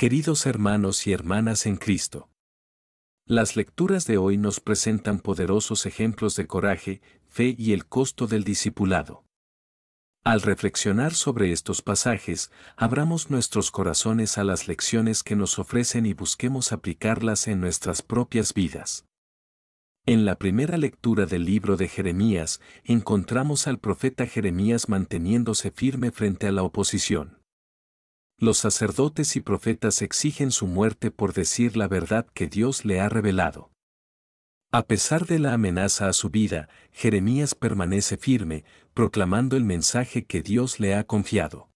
Queridos hermanos y hermanas en Cristo, las lecturas de hoy nos presentan poderosos ejemplos de coraje, fe y el costo del discipulado. Al reflexionar sobre estos pasajes, abramos nuestros corazones a las lecciones que nos ofrecen y busquemos aplicarlas en nuestras propias vidas. En la primera lectura del libro de Jeremías, encontramos al profeta Jeremías manteniéndose firme frente a la oposición los sacerdotes y profetas exigen su muerte por decir la verdad que Dios le ha revelado. A pesar de la amenaza a su vida, Jeremías permanece firme, proclamando el mensaje que Dios le ha confiado.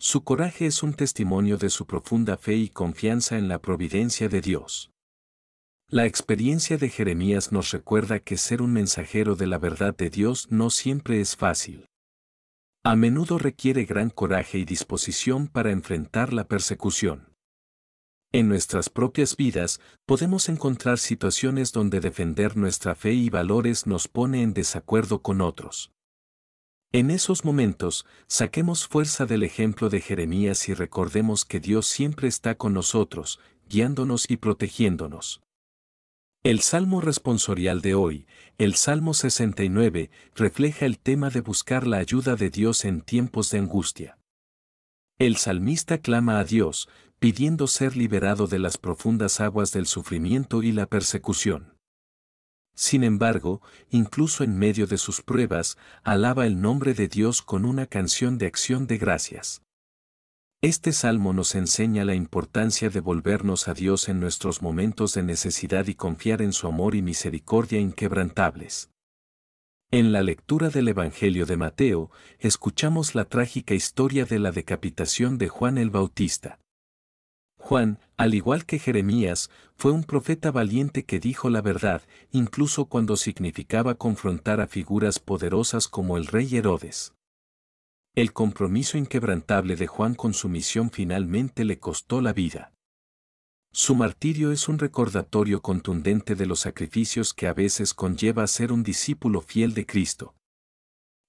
Su coraje es un testimonio de su profunda fe y confianza en la providencia de Dios. La experiencia de Jeremías nos recuerda que ser un mensajero de la verdad de Dios no siempre es fácil. A menudo requiere gran coraje y disposición para enfrentar la persecución. En nuestras propias vidas podemos encontrar situaciones donde defender nuestra fe y valores nos pone en desacuerdo con otros. En esos momentos, saquemos fuerza del ejemplo de Jeremías y recordemos que Dios siempre está con nosotros, guiándonos y protegiéndonos. El Salmo responsorial de hoy, el Salmo 69, refleja el tema de buscar la ayuda de Dios en tiempos de angustia. El salmista clama a Dios, pidiendo ser liberado de las profundas aguas del sufrimiento y la persecución. Sin embargo, incluso en medio de sus pruebas, alaba el nombre de Dios con una canción de acción de gracias. Este salmo nos enseña la importancia de volvernos a Dios en nuestros momentos de necesidad y confiar en su amor y misericordia inquebrantables. En la lectura del Evangelio de Mateo, escuchamos la trágica historia de la decapitación de Juan el Bautista. Juan, al igual que Jeremías, fue un profeta valiente que dijo la verdad, incluso cuando significaba confrontar a figuras poderosas como el rey Herodes. El compromiso inquebrantable de Juan con su misión finalmente le costó la vida. Su martirio es un recordatorio contundente de los sacrificios que a veces conlleva ser un discípulo fiel de Cristo.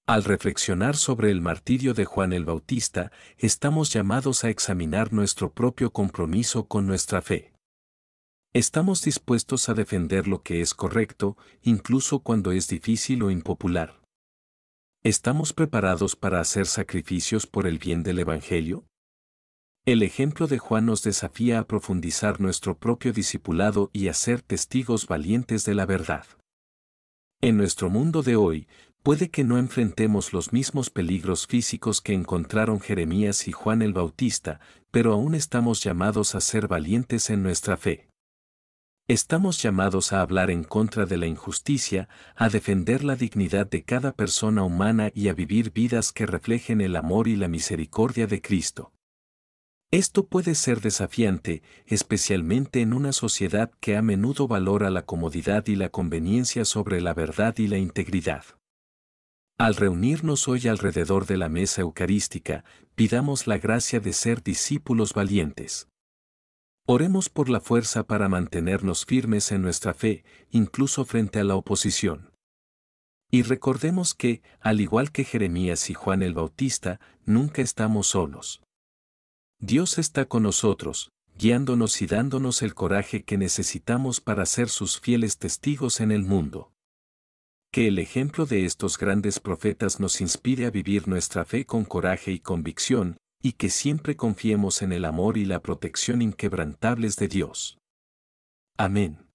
Al reflexionar sobre el martirio de Juan el Bautista, estamos llamados a examinar nuestro propio compromiso con nuestra fe. Estamos dispuestos a defender lo que es correcto, incluso cuando es difícil o impopular. ¿Estamos preparados para hacer sacrificios por el bien del Evangelio? El ejemplo de Juan nos desafía a profundizar nuestro propio discipulado y a ser testigos valientes de la verdad. En nuestro mundo de hoy, puede que no enfrentemos los mismos peligros físicos que encontraron Jeremías y Juan el Bautista, pero aún estamos llamados a ser valientes en nuestra fe. Estamos llamados a hablar en contra de la injusticia, a defender la dignidad de cada persona humana y a vivir vidas que reflejen el amor y la misericordia de Cristo. Esto puede ser desafiante, especialmente en una sociedad que a menudo valora la comodidad y la conveniencia sobre la verdad y la integridad. Al reunirnos hoy alrededor de la mesa eucarística, pidamos la gracia de ser discípulos valientes. Oremos por la fuerza para mantenernos firmes en nuestra fe, incluso frente a la oposición. Y recordemos que, al igual que Jeremías y Juan el Bautista, nunca estamos solos. Dios está con nosotros, guiándonos y dándonos el coraje que necesitamos para ser sus fieles testigos en el mundo. Que el ejemplo de estos grandes profetas nos inspire a vivir nuestra fe con coraje y convicción, y que siempre confiemos en el amor y la protección inquebrantables de Dios. Amén.